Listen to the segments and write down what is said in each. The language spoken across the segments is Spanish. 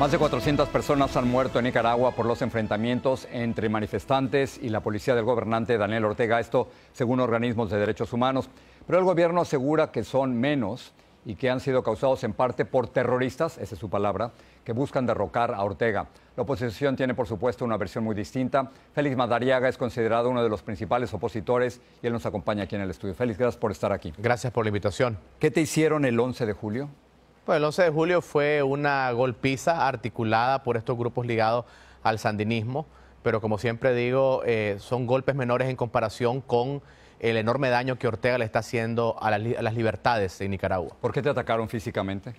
Más de 400 personas han muerto en Nicaragua por los enfrentamientos entre manifestantes y la policía del gobernante Daniel Ortega, esto según organismos de derechos humanos. Pero el gobierno asegura que son menos y que han sido causados en parte por terroristas, esa es su palabra, que buscan derrocar a Ortega. La oposición tiene, por supuesto, una versión muy distinta. Félix Madariaga es considerado uno de los principales opositores y él nos acompaña aquí en el estudio. Félix, gracias por estar aquí. Gracias por la invitación. ¿Qué te hicieron el 11 de julio? el 11 de julio fue una golpiza articulada por estos grupos ligados al sandinismo, pero como siempre digo, eh, son golpes menores en comparación con el enorme daño que Ortega le está haciendo a, las libertades en Nicaragua. ¿Por qué te atacaron físicamente?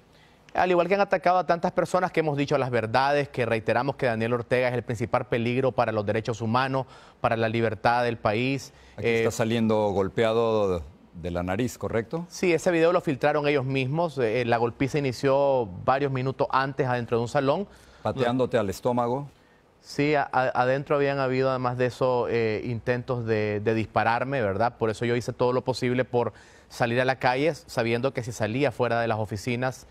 Al igual que han atacado a tantas personas que hemos dicho las verdades, que reiteramos que Daniel Ortega es el principal peligro para los derechos humanos, para la libertad del país. está eh, saliendo golpeado de la nariz, ¿correcto? Sí, ese video lo filtraron ellos mismos. Eh, eh, la golpiza inició varios minutos antes adentro de un salón. Pateándote al estómago. Sí, adentro habían habido además de eso eh, intentos de, dispararme, ¿verdad? Por eso yo hice todo lo posible por salir a la calle, sabiendo que si salía fuera de las oficinas,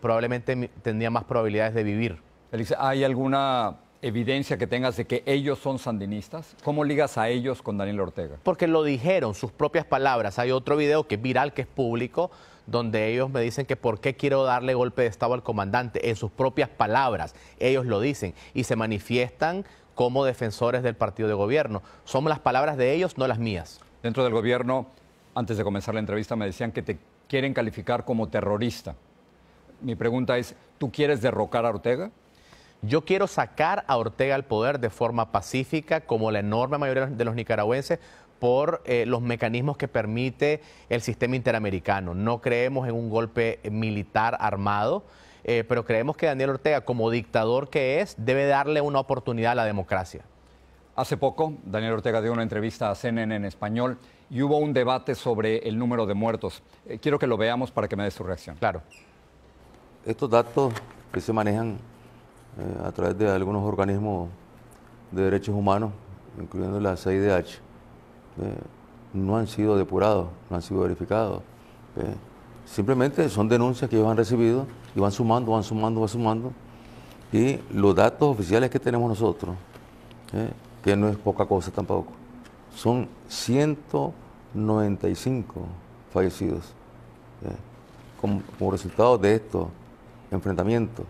probablemente tendría más probabilidades de vivir. ¿hay alguna evidencia que tengas de que ellos son sandinistas? ¿Cómo ligas a ellos con Daniel Ortega? Porque lo dijeron, sus propias palabras. Hay otro video que es viral, que es público, donde ellos me dicen que por qué quiero darle golpe de Estado al comandante. En sus propias palabras, ellos lo dicen y se manifiestan como defensores del partido de gobierno. Somos las palabras de ellos, no las mías. Dentro del gobierno, antes de comenzar la entrevista, me decían que te quieren calificar como terrorista. Mi pregunta es, ¿tú quieres derrocar a Ortega? Yo quiero sacar a Ortega al poder de forma pacífica, como la enorme mayoría de los nicaragüenses, por eh, los mecanismos que permite el sistema interamericano. No creemos en un golpe militar armado, eh, pero creemos que Daniel Ortega, como dictador que es, debe darle una oportunidad a la democracia. Hace poco, Daniel Ortega dio una entrevista a CNN en español y hubo un debate sobre el número de muertos. Eh, quiero que lo veamos para que me dé su reacción. Claro. Estos datos que se manejan eh, a través de algunos organismos de derechos humanos, incluyendo la CIDH, eh, no han sido depurados, no han sido verificados. Eh. Simplemente son denuncias que ellos han recibido y van sumando, van sumando, van sumando. Y los datos oficiales que tenemos nosotros, que no es poca cosa tampoco, son 195 fallecidos como resultado de estos enfrentamientos.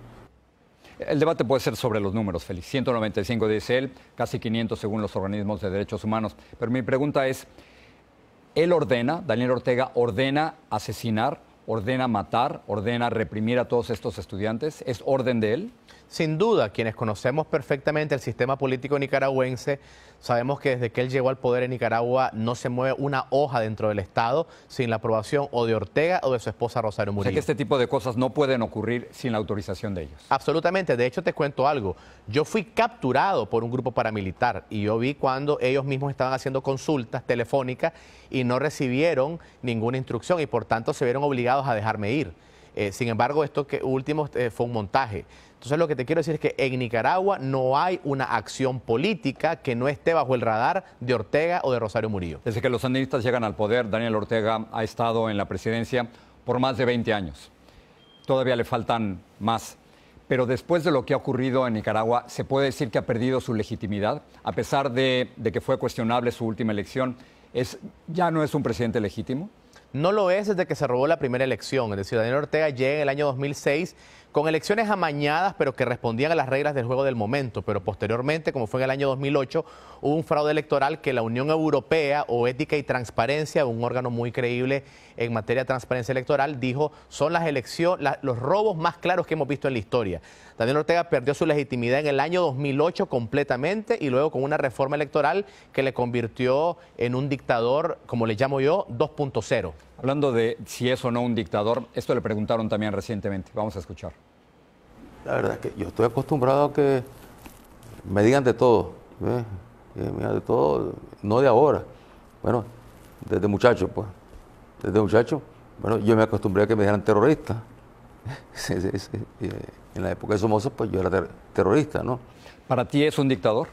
El debate puede ser sobre los números, Félix. 195 dice él, casi 500 según los organismos de derechos humanos. Pero mi pregunta es, él ordena, Daniel Ortega ordena asesinar, ordena matar, ordena reprimir a todos estos estudiantes. ¿Es orden de él? Sin duda, quienes conocemos perfectamente el sistema político nicaragüense, sabemos que desde que él llegó al poder en Nicaragua no se mueve una hoja dentro del Estado sin la aprobación o de Ortega o de su esposa Rosario Murillo. O que este tipo de cosas no pueden ocurrir sin la autorización de ellos. Absolutamente. De hecho, te cuento algo. Yo fui capturado por un grupo paramilitar y yo vi cuando ellos mismos estaban haciendo consultas telefónicas y no recibieron ninguna instrucción y por tanto se vieron obligados a dejarme ir. Eh, sin embargo, esto que último eh, fue un montaje. Entonces lo que te quiero decir es que en Nicaragua no hay una acción política que no esté bajo el radar de Ortega o de Rosario Murillo. Desde que los sandinistas llegan al poder, Daniel Ortega ha estado en la presidencia por más de 20 años. Todavía le faltan más. Pero después de lo que ha ocurrido en Nicaragua, ¿se puede decir que ha perdido su legitimidad? A pesar de, que fue cuestionable su última elección, ¿ya no es un presidente legítimo? No lo es desde que se robó la primera elección. ...el ciudadano Ortega llega en el año 2006 con elecciones amañadas, pero que respondían a las reglas del juego del momento. Pero posteriormente, como fue en el año 2008, hubo un fraude electoral que la Unión Europea o Ética y Transparencia, un órgano muy creíble en materia de transparencia electoral, dijo son las elecciones, los robos más claros que hemos visto en la historia. Daniel Ortega perdió su legitimidad en el año 2008 completamente y luego con una reforma electoral que le convirtió en un dictador, como le llamo yo, 2.0. Hablando de si es o no un dictador, esto le preguntaron también recientemente. Vamos a escuchar. La verdad es que yo estoy acostumbrado a que me digan de todo, de todo, no de ahora. Bueno, desde muchacho, pues. Desde muchacho, bueno, yo me acostumbré a que me dijeran terrorista. Eh, en la época de Somoza, pues yo era terrorista, ¿no? ¿Para ti es un dictador?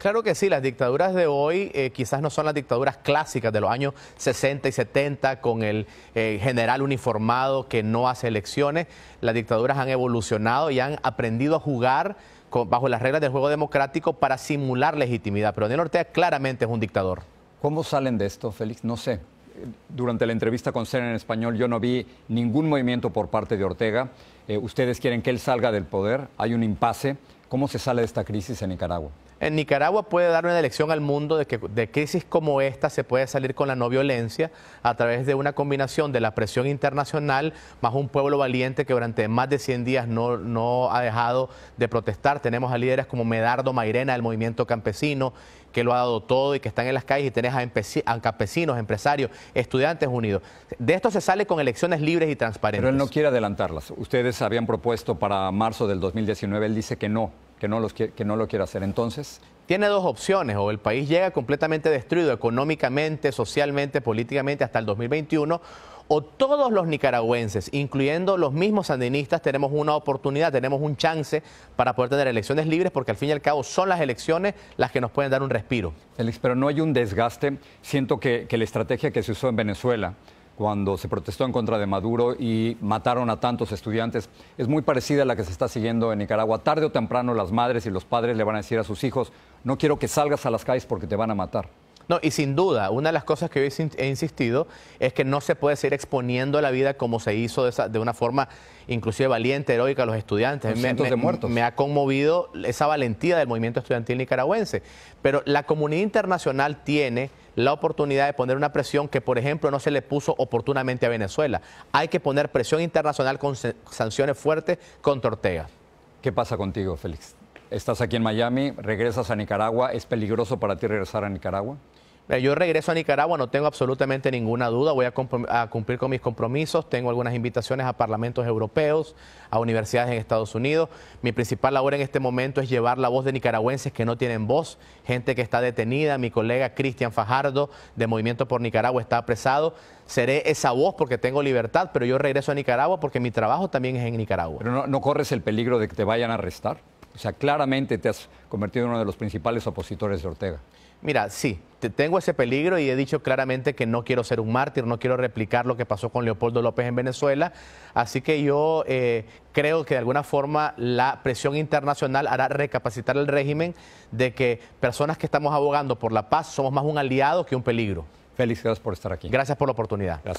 Claro que sí, las dictaduras de hoy eh, quizás no son las dictaduras clásicas de los años 60 y 70 con el eh, general uniformado que no hace elecciones. Las dictaduras han evolucionado y han aprendido a jugar bajo las reglas del juego democrático para simular legitimidad. Pero Daniel Ortega claramente es un dictador. ¿Cómo salen de esto, Félix? No sé. Durante la entrevista con CNN en español yo no vi ningún movimiento por parte de Ortega. Eh, ustedes quieren que él salga del poder. Hay un impasse. ¿Cómo se sale de esta crisis en Nicaragua? en Nicaragua puede dar una elección al mundo de que de crisis como esta se puede salir con la no violencia a través de una combinación de la presión internacional más un pueblo valiente que durante más de 100 días no, ha dejado de protestar. Tenemos a líderes como Medardo Mairena del movimiento campesino que lo ha dado todo y que están en las calles y tenés a, a campesinos, empresarios, estudiantes unidos. De esto se sale con elecciones libres y transparentes. Pero él no quiere adelantarlas. Ustedes habían propuesto para marzo del 2019, él dice que no, que no, los, que no lo quiera hacer. Entonces... Tiene dos opciones, o el país llega completamente destruido económicamente, socialmente, políticamente hasta el 2021, o todos los nicaragüenses, incluyendo los mismos sandinistas, tenemos una oportunidad, tenemos un chance para poder tener elecciones libres, porque al fin y al cabo son las elecciones las que nos pueden dar un respiro. Félix, pero no hay un desgaste. Siento que, que la estrategia que se usó en Venezuela, cuando se protestó en contra de Maduro y mataron a tantos estudiantes. Es muy parecida a la que se está siguiendo en Nicaragua. Tarde o temprano las madres y los padres le van a decir a sus hijos, no quiero que salgas a las calles porque te van a matar. No, y sin duda, una de las cosas que yo he insistido es que no se puede seguir exponiendo la vida como se hizo de, una forma inclusive valiente, heroica a los estudiantes. Me, de muertos. me ha conmovido esa valentía del movimiento estudiantil nicaragüense. Pero la comunidad internacional tiene la oportunidad de poner una presión que, por ejemplo, no se le puso oportunamente a Venezuela. Hay que poner presión internacional con sanciones fuertes contra Ortega. ¿Qué pasa contigo, Félix? Estás aquí en Miami, regresas a Nicaragua. ¿Es peligroso para ti regresar a Nicaragua? Yo regreso a Nicaragua, no tengo absolutamente ninguna duda, voy a, cumplir con mis compromisos, tengo algunas invitaciones a parlamentos europeos, a universidades en Estados Unidos. Mi principal labor en este momento es llevar la voz de nicaragüenses que no tienen voz, gente que está detenida, mi colega Cristian Fajardo de Movimiento por Nicaragua está apresado. Seré esa voz porque tengo libertad, pero yo regreso a Nicaragua porque mi trabajo también es en Nicaragua. Pero no, no corres el peligro de que te vayan a arrestar. O sea, claramente te has convertido en uno de los principales opositores de Ortega. Mira, sí, tengo ese peligro y he dicho claramente que no quiero ser un mártir, no quiero replicar lo que pasó con Leopoldo López en Venezuela. Así que yo eh, creo que de alguna forma la presión internacional hará recapacitar al régimen de que personas que estamos abogando por la paz somos más un aliado que un peligro. Felicidades por estar aquí. Gracias por la oportunidad. Gracias.